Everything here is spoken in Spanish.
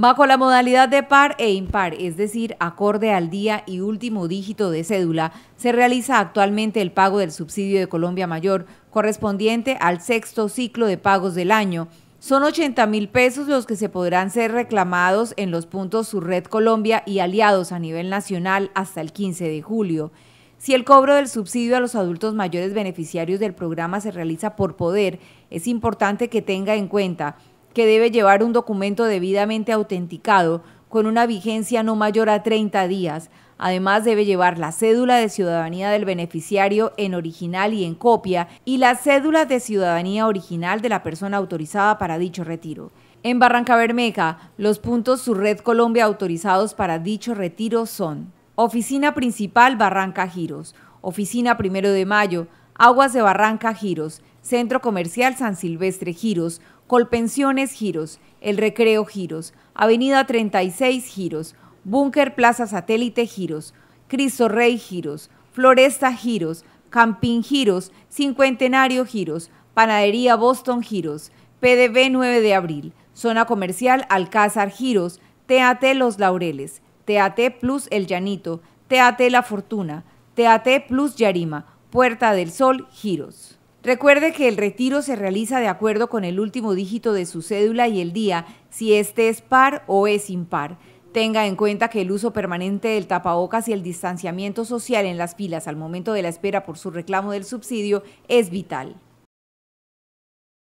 bajo la modalidad de par e impar, es decir, acorde al día y último dígito de cédula, se realiza actualmente el pago del subsidio de Colombia Mayor correspondiente al sexto ciclo de pagos del año. Son 80 mil pesos los que se podrán ser reclamados en los puntos Red Colombia y aliados a nivel nacional hasta el 15 de julio. Si el cobro del subsidio a los adultos mayores beneficiarios del programa se realiza por poder, es importante que tenga en cuenta que debe llevar un documento debidamente autenticado con una vigencia no mayor a 30 días. Además debe llevar la cédula de ciudadanía del beneficiario en original y en copia y la cédula de ciudadanía original de la persona autorizada para dicho retiro. En Barranca Bermeja, los puntos su red Colombia autorizados para dicho retiro son Oficina Principal Barranca Giros, Oficina Primero de Mayo, Aguas de Barranca Giros, Centro Comercial San Silvestre Giros, Colpensiones Giros, El Recreo Giros, Avenida 36 Giros, Búnker Plaza Satélite Giros, Cristo Rey Giros, Floresta Giros, Campín Giros, Cincuentenario Giros, Panadería Boston Giros, PDB 9 de abril, Zona Comercial Alcázar Giros, TAT Los Laureles, TAT Plus El Llanito, TAT La Fortuna, TAT Plus Yarima, Puerta del Sol Giros. Recuerde que el retiro se realiza de acuerdo con el último dígito de su cédula y el día, si este es par o es impar. Tenga en cuenta que el uso permanente del tapabocas y el distanciamiento social en las filas al momento de la espera por su reclamo del subsidio es vital.